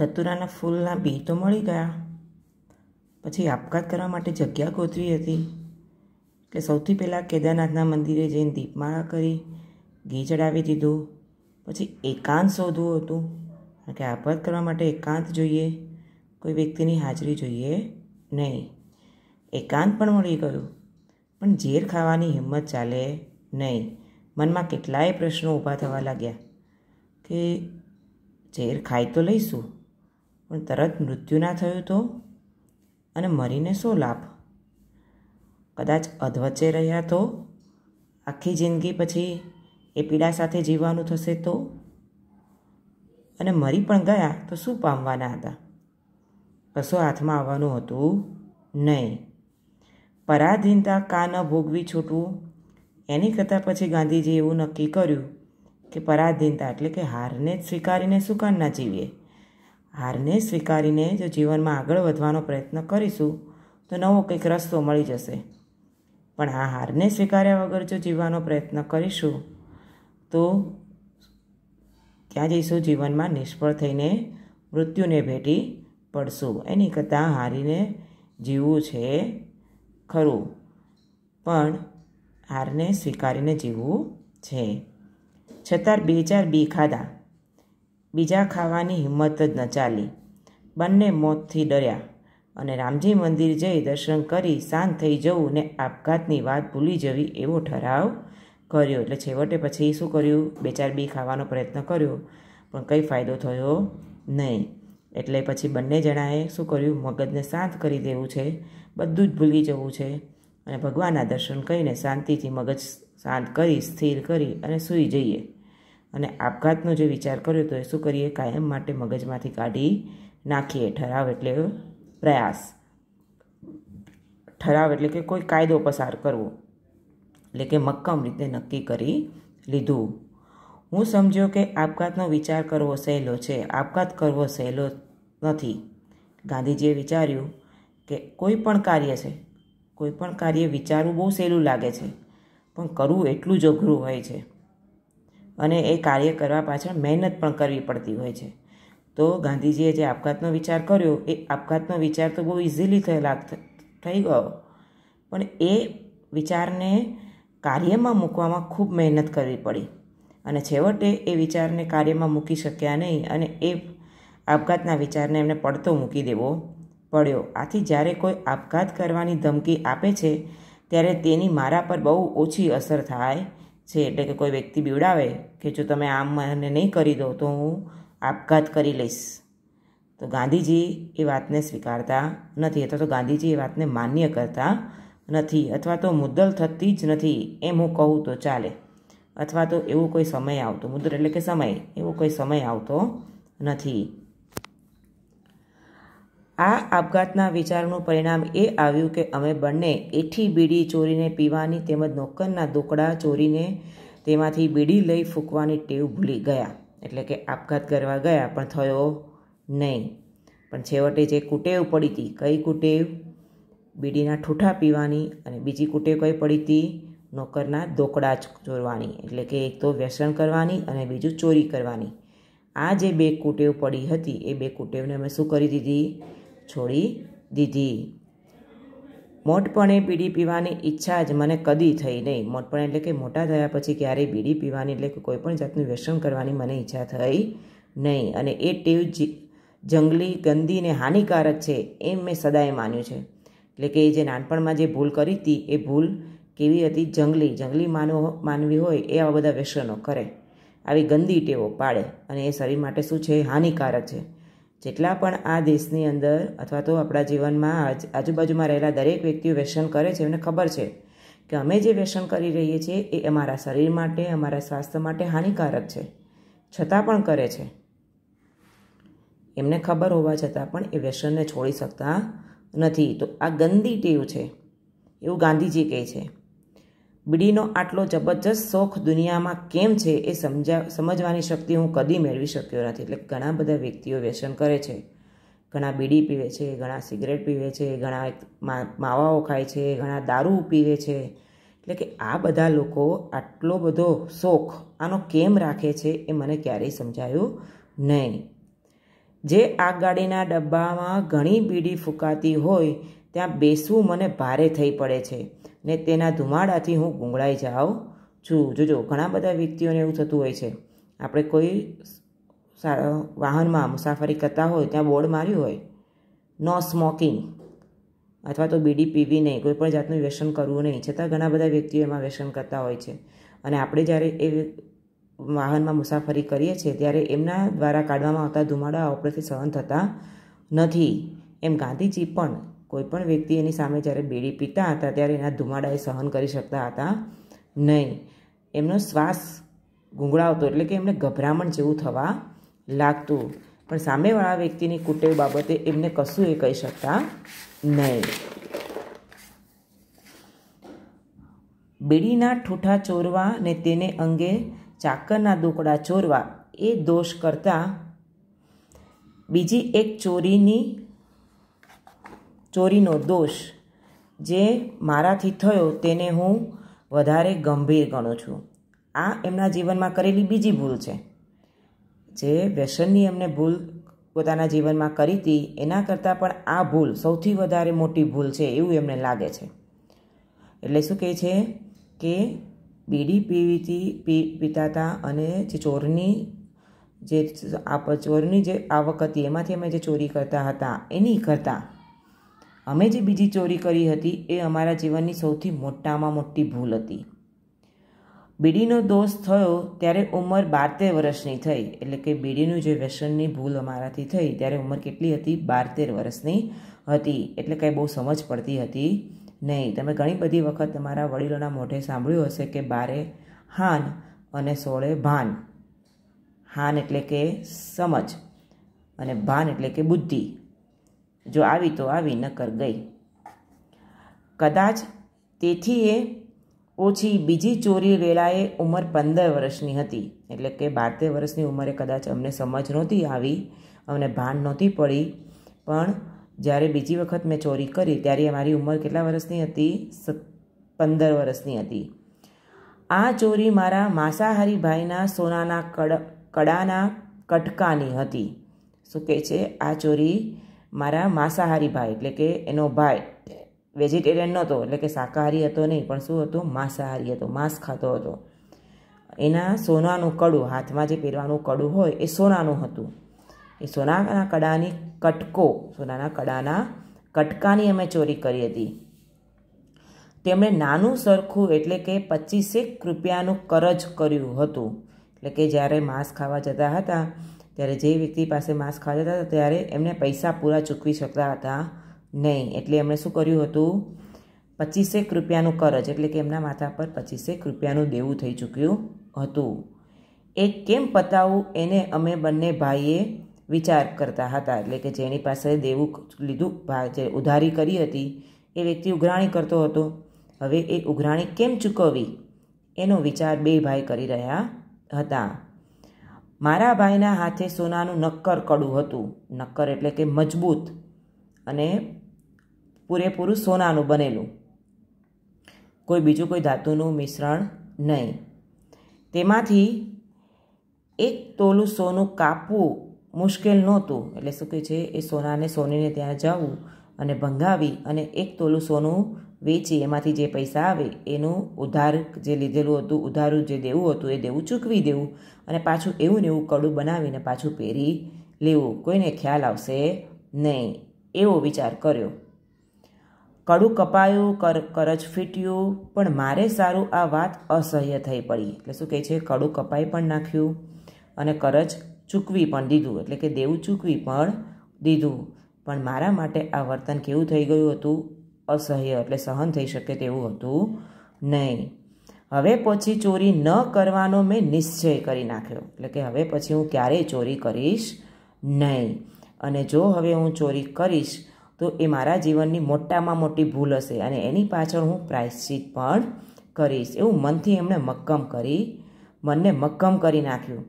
ધતુરાના ફૂલના બી તો મળી ગયા પછી આપઘાત કરવા માટે જગ્યા ગોતવી હતી એટલે સૌથી પહેલાં કેદારનાથના મંદિરે જઈને દીપમાળા કરી ઘી ચડાવી દીધું પછી એકાંત શોધવું હતું કારણ કે આપઘાત કરવા માટે એકાંત જોઈએ કોઈ વ્યક્તિની હાજરી જોઈએ નહીં એકાંત પણ મળી ગયું પણ ઝેર ખાવાની હિંમત ચાલે નહીં મનમાં કેટલાય પ્રશ્નો ઊભા થવા લાગ્યા કે ઝેર ખાઈ તો લઈશું પણ તરત મૃત્યુ ના થયું તો અને મરીને શું લાભ કદાચ અધવચ્ચે રહ્યા તો આખી જિંદગી પછી એ પીડા સાથે જીવવાનું થશે તો અને મરી પણ ગયા તો શું પામવાના હતા કશું હાથમાં આવવાનું હતું નહીં પરાધીનતા કા ન ભોગવી છૂટવું એની કરતાં પછી ગાંધીજીએ એવું નક્કી કર્યું કે પરાધીનતા એટલે કે હારને જ સ્વીકારીને શું કાન ના જીવીએ હારને સ્વીકારીને જો જીવનમાં આગળ વધવાનો પ્રયત્ન કરીશું તો નવો કંઈક રસ્તો મળી જશે પણ આ હારને સ્વીકાર્યા વગર જો જીવવાનો પ્રયત્ન કરીશું તો ત્યાં જઈશું જીવનમાં નિષ્ફળ થઈને મૃત્યુને ભેટી પડશું એની કરતાં હારીને જીવવું છે ખરું પણ હારને સ્વીકારીને જીવવું છે છતાં બે ચાર બી ખાધા બીજા ખાવાની હિંમત જ ન ચાલી બંને મોતથી ડર્યા અને રામજી મંદિર જઈ દર્શન કરી શાંત થઈ જવું ને આપઘાતની વાત ભૂલી જવી એવો ઠરાવ કર્યો એટલે છેવટે પછી શું કર્યું બે ચાર બી ખાવાનો પ્રયત્ન કર્યો પણ કંઈ ફાયદો થયો નહીં એટલે પછી બંને જણાએ શું કર્યું મગજને શાંત કરી દેવું છે બધું જ ભૂલી જવું છે અને ભગવાનના દર્શન કરીને શાંતિથી મગજ શાંત કરી સ્થિર કરી અને સૂઈ જઈએ અને આપઘાતનો જે વિચાર કર્યો તો એ શું કરીએ કાયમ માટે મગજમાંથી કાઢી નાખીએ ઠરાવ એટલે પ્રયાસ ઠરાવ એટલે કે કોઈ કાયદો પસાર કરવો એટલે કે મક્કમ રીતે નક્કી કરી લીધું હું સમજ્યો કે આપઘાતનો વિચાર કરવો સહેલો છે આપઘાત કરવો સહેલો નથી ગાંધીજીએ વિચાર્યું કે કોઈ પણ કાર્ય છે કોઈ પણ કાર્ય વિચારવું બહુ સહેલું લાગે છે પણ કરવું એટલું જ અઘરું હોય છે અને એ કાર્ય કરવા પાછળ મહેનત પણ કરવી પડતી હોય છે તો ગાંધીજીએ જે આપઘાતનો વિચાર કર્યો એ આપઘાતનો વિચાર તો બહુ ઇઝીલી થયેલા થઈ ગયો પણ એ વિચારને કાર્યમાં મૂકવામાં ખૂબ મહેનત કરવી પડી અને છેવટે એ વિચારને કાર્યમાં મૂકી શક્યા નહીં અને એ આપઘાતના વિચારને એમને પડતો મૂકી દેવો પડ્યો આથી જ્યારે કોઈ આપઘાત કરવાની ધમકી આપે છે ત્યારે તેની મારા પર બહુ ઓછી અસર થાય છે એટલે કે કોઈ વ્યક્તિ બીવડાવે કે જો તમે આમ મને નહીં કરી દો તો હું આપઘાત કરી લઈશ તો ગાંધીજી એ વાતને સ્વીકારતા નથી અથવા તો ગાંધીજી એ વાતને માન્ય કરતા નથી અથવા તો મુદ્દલ થતી જ નથી એમ હું કહું તો ચાલે અથવા તો એવો કોઈ સમય આવતો મુદ્દલ એટલે કે સમય એવો કોઈ સમય આવતો નથી આ આપઘાતના વિચારનું પરિણામ એ આવ્યું કે અમે બંને એઠી બીડી ચોરીને પીવાની તેમજ નોકરના દુકડા ચોરીને તેમાંથી બીડી લઈ ફૂંકવાની ટેવ ભૂલી ગયા એટલે કે આપઘાત કરવા ગયા પણ થયો નહીં પણ છેવટે જે કુટેવ પડી હતી કઈ કુટેવ બીડીના ઠૂઠા પીવાની અને બીજી કુટેવ કઈ પડી હતી નોકરના દોકડા ચોરવાની એટલે કે એક તો વ્યસન કરવાની અને બીજું ચોરી કરવાની આ જે બે કુટેવ પડી હતી એ બે કુટેવને અમે શું કરી દીધી છોડી દીધી મોટપણે બીડી પીવાની ઈચ્છા જ મને કદી થઈ નહીં મોટપણે એટલે કે મોટા થયા પછી ક્યારેય બીડી પીવાની એટલે કે કોઈપણ જાતનું વ્યસન કરવાની મને ઈચ્છા થઈ નહીં અને એ ટેવ જંગલી ગંદી ને હાનિકારક છે એમ મેં સદાય માન્યું છે એટલે કે એ જે નાનપણમાં જે ભૂલ કરી હતી એ ભૂલ કેવી હતી જંગલી જંગલી માનવ માનવી હોય એ આવા બધા વ્યસનો કરે આવી ગંદી ટેવો પાડે અને એ શરીર માટે શું છે હાનિકારક છે જેટલા પણ આ દેશની અંદર અથવા તો આપણા જીવનમાં આજ આજુબાજુમાં રહેલા દરેક વ્યક્તિઓ વ્યસન કરે છે એમને ખબર છે કે અમે જે વ્યસન કરી રહીએ છીએ એ અમારા શરીર માટે અમારા સ્વાસ્થ્ય માટે હાનિકારક છે છતાં પણ કરે છે એમને ખબર હોવા છતાં પણ એ વ્યસનને છોડી શકતા નથી તો આ ગંદી ટેવ છે એવું ગાંધીજી કહે છે બીડીનો આટલો જબરજસ્ત શોખ દુનિયામાં કેમ છે એ સમજા સમજવાની શક્તિ હું કદી મેળવી શક્યો નથી એટલે ઘણા બધા વ્યક્તિઓ વ્યસન કરે છે ઘણા બીડી પીવે છે ઘણા સિગરેટ પીવે છે ઘણા માવાઓ ખાય છે ઘણા દારૂ પીવે છે એટલે કે આ બધા લોકો આટલો બધો શોખ આનો કેમ રાખે છે એ મને ક્યારેય સમજાયું નહીં જે આગગાડીના ડબ્બામાં ઘણી બીડી ફૂંકાતી હોય ત્યાં બેસવું મને ભારે થઈ પડે છે ને તેના ધુમાડાથી હું ગુંગળાઈ જાઉં છું જોજો ઘણા બધા વ્યક્તિઓને એવું થતું હોય છે આપણે કોઈ વાહનમાં મુસાફરી કરતા હોય ત્યાં બોર્ડ માર્યું હોય નો સ્મોકિંગ અથવા તો બીડી પીવી નહીં કોઈ પણ જાતનું વ્યસન કરવું નહીં છતાં ઘણા બધા વ્યક્તિઓ એમાં વ્યસન કરતા હોય છે અને આપણે જ્યારે એ વાહનમાં મુસાફરી કરીએ છીએ ત્યારે એમના દ્વારા કાઢવામાં આવતા ધુમાડા ઉપરથી સહન થતા નથી એમ ગાંધીજી પણ કોઈપણ વ્યક્તિ એની સામે જ્યારે બેડી પીતા હતા ત્યારે એના ધુમાડા એ સહન કરી શકતા હતા નહીં એમનો શ્વાસ ગૂંગળાવતો એટલે કે એમને ગભરામણ જેવું થવા લાગતું પણ સામેવાળા વ્યક્તિની કુટેવ બાબતે એમને કશું એ કહી શકતા નહીં બીડીના ઠૂઠા ચોરવા ને તેને અંગે ચાકરના દુકડા ચોરવા એ દોષ કરતાં બીજી એક ચોરીની ચોરીનો દોષ જે મારાથી થયો તેને હું વધારે ગંભીર ગણું છું આ એમના જીવનમાં કરેલી બીજી ભૂલ છે જે વ્યસનની એમને ભૂલ પોતાના જીવનમાં કરી હતી એના કરતાં પણ આ ભૂલ સૌથી વધારે મોટી ભૂલ છે એવું એમને લાગે છે એટલે શું કહે છે કે બીડી પીવીતી પી પીતા હતા અને જે ચોરની જે આપ ચોરની જે આવક હતી એમાંથી અમે જે ચોરી કરતા હતા એની કરતાં અમે જે બીજી ચોરી કરી હતી એ અમારા જીવનની સૌથી મોટામાં મોટી ભૂલ હતી બીડીનો દોષ થયો ત્યારે ઉંમર બારતેર વર્ષની થઈ એટલે કે બીડીનું જે વ્યસનની ભૂલ અમારાથી થઈ ત્યારે ઉંમર કેટલી હતી બારતેર વર્ષની હતી એટલે કંઈ બહુ સમજ પડતી હતી નહીં તમે ઘણી બધી વખત તમારા વડીલોના મોઢે સાંભળ્યું હશે કે બારે હાન અને સોળે ભાન હાન એટલે કે સમજ અને ભાન એટલે કે બુદ્ધિ જો આવી તો આવી નકર ગઈ કદાચ તેથી એ ઓછી બીજી ચોરી વેળાએ ઉંમર પંદર વર્ષની હતી એટલે કે બારતેર વર્ષની ઉંમરે કદાચ અમને સમજ નહોતી આવી અમને ભાન નહોતી પડી પણ જ્યારે બીજી વખત મેં ચોરી કરી ત્યારે મારી ઉંમર કેટલા વર્ષની હતી પંદર વર્ષની હતી આ ચોરી મારા માંસાહારી ભાઈના સોનાના કડ કડાના કટકાની હતી શું કહે છે આ ચોરી મારા માંસાહારી ભાઈ એટલે કે એનો ભાઈ વેજીટેરિયન નહોતો એટલે કે શાકાહારી હતો નહીં પણ શું હતો માંસાહારી હતો માંસ ખાતો હતો એના સોનાનું કડું હાથમાં જે પહેરવાનું કડું હોય એ સોનાનું હતું એ સોનાના કડાની કટકો સોનાના કડાના કટકાની અમે ચોરી કરી હતી તેમણે નાનું સરખું એટલે કે પચીસેક રૂપિયાનું કરજ કર્યું હતું એટલે કે જ્યારે માંસ ખાવા જતા હતા ત્યારે જે વ્યક્તિ પાસે માંસ ખાતા હતા ત્યારે એમને પૈસા પૂરા ચૂકવી શકતા હતા નહીં એટલે એમણે શું કર્યું હતું પચીસેક રૂપિયાનું કરજ એટલે કે એમના માથા પર પચીસેક રૂપિયાનું દેવું થઈ ચૂક્યું હતું એ કેમ પતાવવું એને અમે બંને ભાઈએ વિચાર કરતા હતા એટલે કે જેની પાસે દેવું લીધું જે ઉધારી કરી હતી એ વ્યક્તિ ઉઘરાણી કરતો હતો હવે એ ઉઘરાણી કેમ ચૂકવવી એનો વિચાર બે ભાઈ કરી રહ્યા હતા મારા ભાઈના હાથે સોનાનું નક્કર કડું હતું નક્કર એટલે કે મજબૂત અને પૂરેપૂરું સોનાનું બનેલું કોઈ બીજું કોઈ ધાતુનું મિશ્રણ નહીં તેમાંથી એક તોલું સોનું કાપવું મુશ્કેલ નહોતું એટલે શું કે છે એ સોનાને સોનીને ત્યાં જવું અને ભંગાવી અને એક તોલું સોનું વેચી એમાંથી જે પૈસા આવે એનું ઉધાર જે લીધેલું હતું ઉધારું જે દેવું હતું એ દેવું ચૂકવી દેવું અને પાછું એવું ને એવું કડું બનાવીને પાછું પહેરી લેવું કોઈને ખ્યાલ આવશે નહીં એવો વિચાર કર્યો કડું કપાયું કર કરજ ફીટ્યું પણ મારે સારું આ વાત અસહ્ય થઈ પડી એટલે શું કહે છે કડું કપાઈ પણ નાખ્યું અને કરજ ચૂકવી પણ દીધું એટલે કે દેવું ચૂકવી પણ દીધું પણ મારા માટે આ વર્તન કેવું થઈ ગયું હતું અસહ્ય એટલે સહન થઈ શકે તેવું હતું નહીં હવે પછી ચોરી ન કરવાનો મેં નિશ્ચય કરી નાખ્યો એટલે કે હવે પછી હું ક્યારેય ચોરી કરીશ નહીં અને જો હવે હું ચોરી કરીશ તો એ મારા જીવનની મોટામાં મોટી ભૂલ હશે અને એની પાછળ હું પ્રાયશ્ચિત પણ કરીશ એવું મનથી એમણે મક્કમ કરી મનને મક્કમ કરી નાખ્યું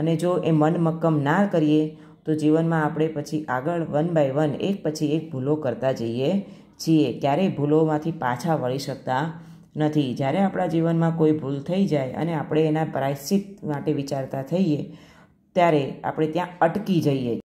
અને જો એ મન મક્કમ ના કરીએ તો જીવનમાં આપણે પછી આગળ વન બાય વન એક પછી એક ભૂલો કરતા જઈએ છીએ ક્યારેય ભૂલોમાંથી પાછા વળી શકતા નથી જ્યારે આપણા જીવનમાં કોઈ ભૂલ થઈ જાય અને આપણે એના પ્રાયશ્ચિત માટે વિચારતા થઈએ ત્યારે આપણે ત્યાં અટકી જઈએ